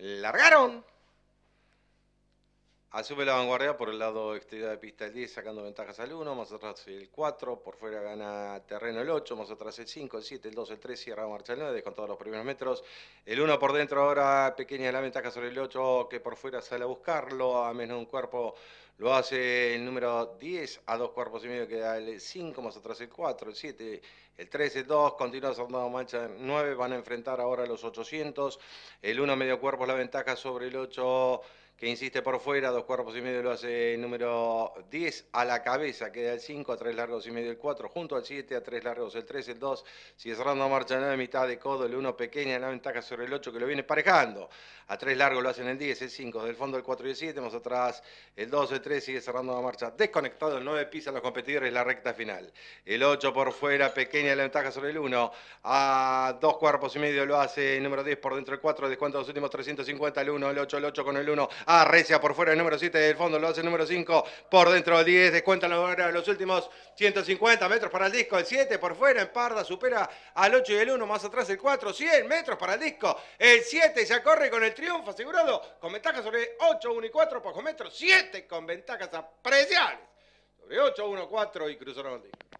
largaron. Asume ah, la vanguardia por el lado exterior de pista el 10, sacando ventajas al 1, más atrás el 4, por fuera gana terreno el 8, más atrás el 5, el 7, el 2, el 3, cierra marcha el 9, descontado los primeros metros. El 1 por dentro ahora, pequeña la ventaja sobre el 8, que por fuera sale a buscarlo, a menos de un cuerpo lo hace el número 10, a dos cuerpos y medio queda el 5, más atrás el 4, el 7, el 13, 2, continúa marcha Mancha 9, van a enfrentar ahora los 800, el 1 medio cuerpo es la ventaja sobre el 8 que insiste por fuera, dos cuerpos y medio lo hace el número 10, a la cabeza queda el 5, a tres largos y medio el 4, junto al 7, a tres largos el 3, el 2, sigue cerrando marcha 9, mitad de codo, el 1 pequeña, la ventaja sobre el 8 que lo viene parejando, a tres largos lo hacen el 10, el 5, del fondo el 4 y el 7, más atrás el 2, el 3, sigue cerrando la marcha, desconectado el 9, pisa los competidores la recta final, el 8 por fuera, pequeña, la ventaja sobre el 1. A dos cuerpos y medio lo hace el número 10 por dentro del 4. descuenta los últimos 350. El 1, el 8, el 8 con el 1. A Recia por fuera el número 7 del fondo. Lo hace el número 5 por dentro del 10. Descuenta los últimos 150 metros para el disco. El 7 por fuera. En parda supera al 8 y el 1. Más atrás el 4. 100 metros para el disco. El 7 se corre con el triunfo asegurado. Con ventaja sobre 8, 1 y 4 por metro, 7 con ventajas apreciables. Sobre 8, 1, 4 y cruzaron el disco.